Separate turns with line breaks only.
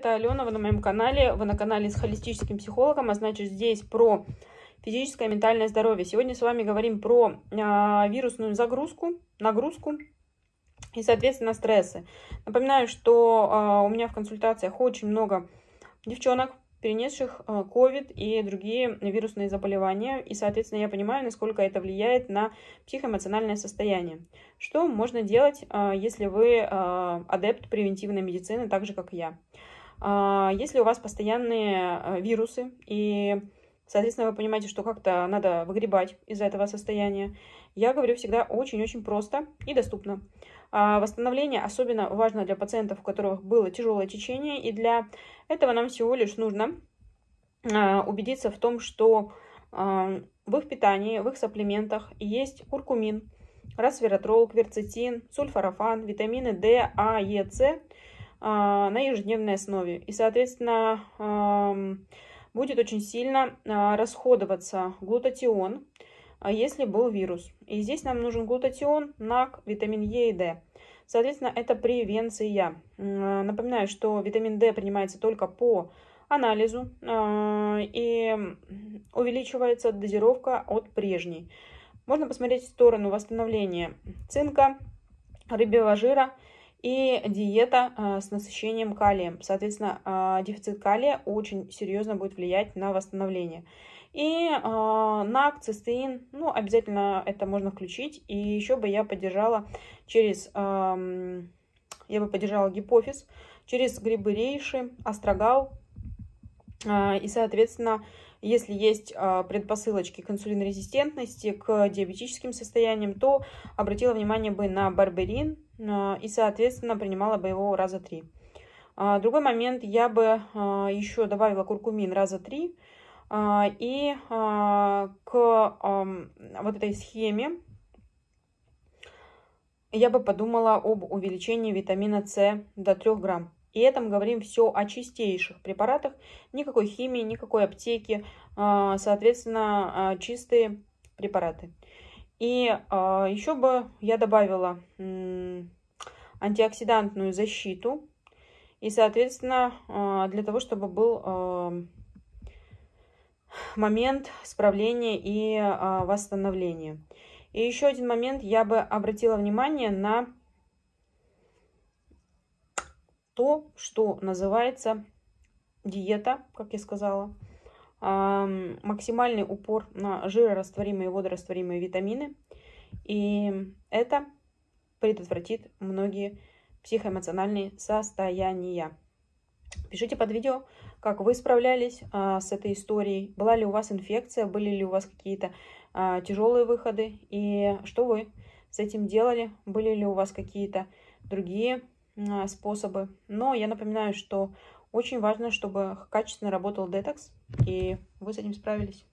Это Алена, вы на моем канале, вы на канале с холистическим психологом, а значит здесь про физическое и ментальное здоровье. Сегодня с вами говорим про э, вирусную загрузку, нагрузку и, соответственно, стрессы. Напоминаю, что э, у меня в консультациях очень много девчонок, перенесших COVID а, и другие вирусные заболевания. И, соответственно, я понимаю, насколько это влияет на психоэмоциональное состояние. Что можно делать, если вы адепт превентивной медицины, так же, как я? А, если у вас постоянные э, вирусы, и, соответственно, вы понимаете, что как-то надо выгребать из этого состояния, я говорю всегда очень-очень просто и доступно. А, восстановление особенно важно для пациентов, у которых было тяжелое течение, и для этого нам всего лишь нужно а, убедиться в том, что в их питании, в их сапплементах есть куркумин, расвератрол, кверцетин, сульфарафан, витамины D, А, Е, С – а, на ежедневной основе. И, соответственно, будет очень сильно а, расходоваться глутатион, а, если был вирус. И здесь нам нужен глутатион, НАК, витамин Е и Д. Соответственно, это превенция. Напоминаю, что витамин D принимается только по анализу и увеличивается дозировка от прежней. Можно посмотреть в сторону восстановления цинка, рыбьего жира – и диета а, с насыщением калием. Соответственно, а, дефицит калия очень серьезно будет влиять на восстановление. И э, а, нак, цистеин, ну, обязательно это можно включить. И еще бы я поддержала через, э, я бы поддержала гипофиз, через грибы рейши, астрагал. Э, и, соответственно, если есть предпосылочки к инсулинорезистентности, к диабетическим состояниям, то обратила внимание бы на барберин, а, и, соответственно, принимала бы его раза три. А, другой момент, я бы а, еще добавила куркумин раза три. И к вот этой схеме я бы подумала об увеличении витамина С до 3 грамм. И это мы говорим все о чистейших препаратах, никакой химии, никакой аптеки, соответственно, чистые препараты. И еще бы я добавила антиоксидантную защиту. И, соответственно, э, для того, чтобы был э, момент справления и э, восстановления. И еще один момент, я бы обратила внимание на то, что называется диета, как я сказала, эм, максимальный упор на жирорастворимые и водорастворимые витамины. И это предотвратит многие психоэмоциональные состояния. Пишите под видео, как вы справлялись а, с этой историей, была ли у вас инфекция, были ли у вас какие-то а, тяжелые выходы и что вы с этим делали, были ли у вас какие-то другие а, способы. Но я напоминаю, что очень важно, чтобы качественно работал детокс, и вы с этим справились.